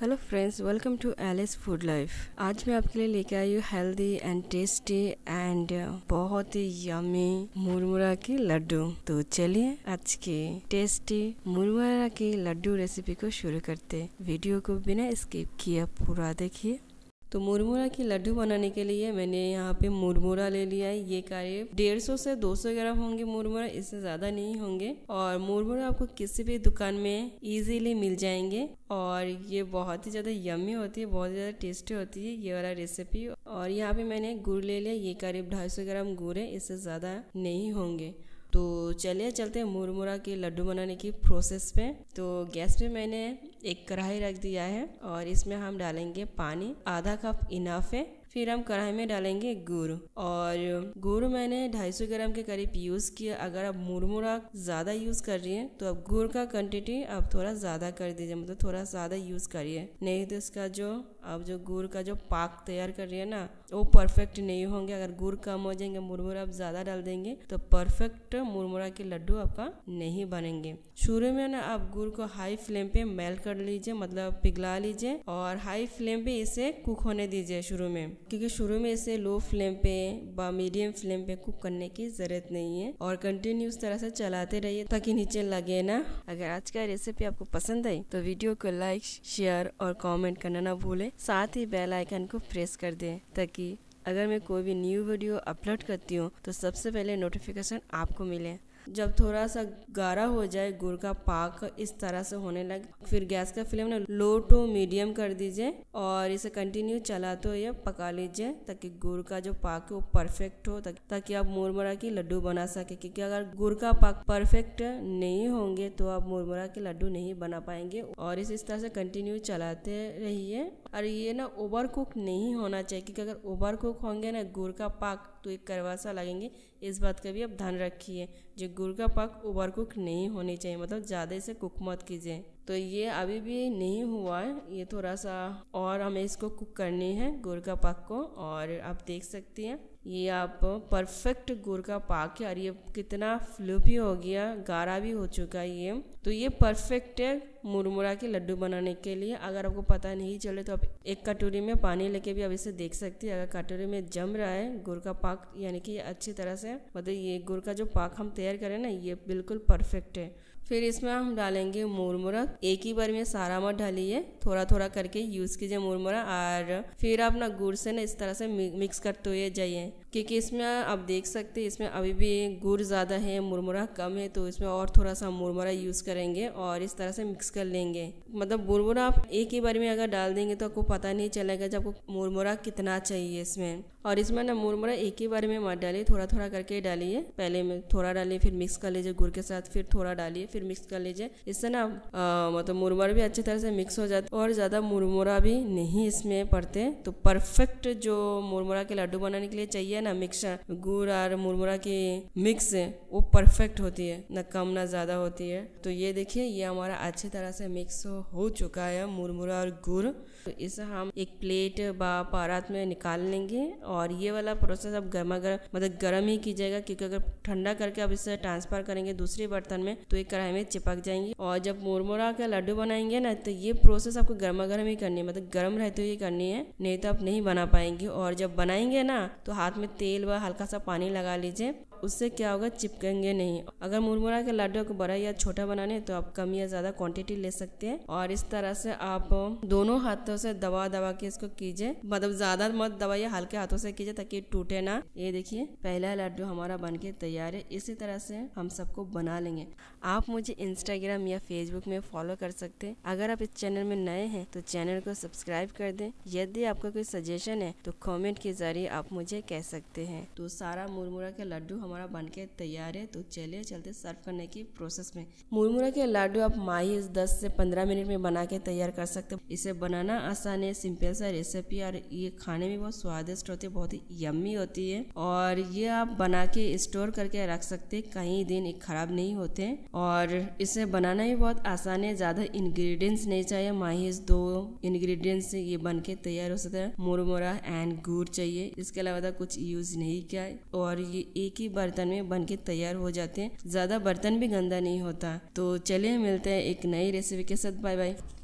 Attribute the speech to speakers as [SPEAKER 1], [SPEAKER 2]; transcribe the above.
[SPEAKER 1] hello friends welcome to Alice food life आज मैं आपके लिए लेके आई हूँ हेल्दी एंड टेस्टी एंड बहुत ही यमी मुरमुरा की लड्डू तो चलिए आज के टेस्टी मुरमुरा की लड्डू रेसिपी को शुरू करते वीडियो को बिना स्किप किया पूरा देखिए तो मुरमुरा के लड्डू बनाने के लिए मैंने यहाँ पे मुरमुरा ले लिया है ये करीब डेढ़ सौ से दो सौ ग्राम होंगे मुरमुरा इससे ज़्यादा नहीं होंगे और मुरमुरा आपको किसी भी दुकान में इजीली मिल जाएंगे और ये बहुत ही ज़्यादा यम्मी होती है बहुत ज़्यादा टेस्टी होती है ये वाला रेसिपी और यहाँ पे मैंने गुड़ ले लिया ये करीब ढाई सौ ग्राम गुड़ है इससे ज़्यादा नहीं होंगे तो चलिए चलते हैं मुरमुरा के लड्डू बनाने की प्रोसेस पे तो गैस पे मैंने एक कढ़ाई रख दिया है और इसमें हम डालेंगे पानी आधा कप इनाफ है फिर हम कढ़ाई में डालेंगे गुड़ और गुड़ मैंने 250 ग्राम के करीब यूज़ किया अगर आप मुरमुरा ज़्यादा यूज़ कर रही हैं तो अब गुड़ का क्वांटिटी आप थोड़ा ज़्यादा कर दीजिए मतलब थोड़ा ज़्यादा यूज़ करिए नहीं तो इसका जो अब जो गुड़ का जो पाक तैयार कर रही है ना वो परफेक्ट नहीं होंगे अगर गुड़ कम हो जाएंगे मुरमुरा आप ज़्यादा डाल देंगे तो परफेक्ट मुरमुरा के लड्डू आपका नहीं बनेंगे शुरू में ना आप गुड़ को हाई फ्लेम पे मेल कर लीजिए मतलब पिघला लीजिए और हाई फ्लेम पे इसे कुक होने दीजिए शुरू में क्योंकि शुरू में इसे लो फ्लेम पे व मीडियम फ्लेम पे कुक करने की ज़रूरत नहीं है और कंटिन्यूस तरह से चलाते रहिए ताकि नीचे लगे ना अगर आज का रेसिपी आपको पसंद आई तो वीडियो को लाइक शेयर और कॉमेंट करना ना भूले साथ ही बेल आइकन को प्रेस कर दें ताकि अगर मैं कोई भी न्यू वीडियो अपलोड करती हूँ तो सबसे पहले नोटिफिकेशन आपको मिले जब थोड़ा सा गाढ़ा हो जाए गुड़ का पाक इस तरह से होने लगे फिर गैस का फ्लेम ना लो टू मीडियम कर दीजिए और इसे कंटिन्यू चलाते हुए पका लीजिए ताकि गुड़ का जो पाक है वो परफेक्ट हो ताकि आप मुरमुरा की लड्डू बना सके क्योंकि अगर गुड़ का पाक परफेक्ट नहीं होंगे तो आप मुरमुरा के लड्डू नहीं बना पाएंगे और इसे इस तरह से कंटिन्यू चलाते रहिए और ये ना ओवर कुक नहीं होना चाहिए क्योंकि अगर ओवर कुक होंगे ना गुड़ का पाक तो एक करवा सा लगेंगे इस बात का भी आप ध्यान रखिए जो गुड़ का पाक ओवर कुक नहीं होनी चाहिए मतलब ज़्यादा से कुक मत कीजिए तो ये अभी भी नहीं हुआ है ये थोड़ा सा और हमें इसको कुक करनी है गुड़ का पाक को और आप देख सकती हैं ये आप परफेक्ट गुड़ का पाक है और ये कितना फ्लूपी हो गया गाढ़ा भी हो चुका है ये तो ये परफेक्ट है मुरमुरा के लड्डू बनाने के लिए अगर आपको पता नहीं चले तो आप एक कटोरी में पानी लेके भी आप इसे देख सकती है अगर कटोरी में जम रहा है गुड़ का पाक यानी कि अच्छी तरह से मतलब ये गुड़ का जो पाक हम तैयार करें ना ये बिल्कुल परफेक्ट है फिर इसमें हम डालेंगे मुरमुरा एक ही बार में सारा मत डालिए थोड़ा थोड़ा करके यूज़ कीजिए मुरमुरा और फिर आप ना गुड़ से ना इस तरह से मिक्स करते हुए जाइए क्योंकि इसमें आप देख सकते हैं इसमें अभी भी गुड़ ज़्यादा है मुरमुरा कम है तो इसमें और थोड़ा सा मुरमुरा यूज़ करेंगे और इस तरह से मिक्स कर लेंगे मतलब मुरमुरा आप एक ही बार में अगर डाल देंगे तो आपको पता नहीं चलेगा जब आपको मुरमुरा कितना चाहिए इसमें और इसमें ना मुरमुरा एक ही बार में मत डालिए थोड़ा थोड़ा करके डालिए पहले में थोड़ा डालिए फिर मिक्स कर लीजिए गुड़ के साथ फिर थोड़ा डालिए फिर मिक्स कर लीजिए इससे ना मतलब मुरमुरा भी अच्छी तरह से मिक्स हो जाता और ज़्यादा मुरमुरा भी नहीं इसमें पड़ते तो परफेक्ट जो मुरमुरा के लड्डू बनाने के लिए चाहिए ना मिक्सर गुड़ और मुरमुरा की मिक्स वो परफेक्ट होती है ना कम ना ज़्यादा होती है तो ये देखिए ये हमारा अच्छी तरह से मिक्स हो चुका है मुरमुरा और गुड़ तो इसे हम एक प्लेट बा पारात में निकाल लेंगे और ये वाला प्रोसेस आप गर्मा गर्म मतलब गर्म ही कीजिएगा क्योंकि अगर ठंडा करके आप इसे ट्रांसफर करेंगे दूसरे बर्तन में तो ये कढ़ाई में चिपक जाएंगे और जब मुरमुरा का लड्डू बनाएंगे ना तो ये प्रोसेस आपको गर्मा गर्म ही करनी है मतलब गर्म रहते हुए करनी है नहीं तो आप नहीं बना पाएंगे और जब बनाएंगे ना तो हाथ में तेल व हल्का सा पानी लगा लीजिए उससे क्या होगा चिपकेंगे नहीं अगर मुरमुरा के लड्डू को बड़ा या छोटा बनाने तो आप कम या ज़्यादा क्वांटिटी ले सकते हैं और इस तरह से आप दोनों हाथों से दबा दबा के इसको कीजिए मतलब ज़्यादा मत दबाइए हल्के हाथों से कीजिए ताकि टूटे ना ये देखिए पहला लड्डू हमारा बन के तैयार है इसी तरह से हम सबको बना लेंगे आप मुझे इंस्टाग्राम या फेसबुक में फॉलो कर सकते हैं अगर आप इस चैनल में नए हैं तो चैनल को सब्सक्राइब कर दें यदि आपका कोई सजेशन है तो कमेंट के जरिए आप मुझे कह सकते हैं तो सारा मुरमुरा के लड्डू हम हमारा बनके तैयार है तो चलिए चलते सर्व करने की प्रोसेस में मुरमुरा के लाडू आप माही दस से पंद्रह मिनट में बना के तैयार कर सकते हो इसे बनाना आसान है सिंपल सा रेसिपी और ये खाने में बहुत स्वादिष्ट होती है बहुत ही यम्मी होती है और ये आप बना के स्टोर करके रख सकते कई दिन खराब नहीं होते और इसे बनाना भी बहुत आसान है ज़्यादा इंग्रेडिएंट्स नहीं चाहिए माहिज दो इंग्रेडिएंट्स ये बन के तैयार हो सकता है मुरमुरा एंड गुड़ चाहिए इसके अलावा तो कुछ यूज नहीं किया है और ये एक ही बर्तन में बन के तैयार हो जाते हैं ज़्यादा बर्तन भी गंदा नहीं होता तो चलिए मिलते हैं एक नई रेसिपी के साथ बाय बाय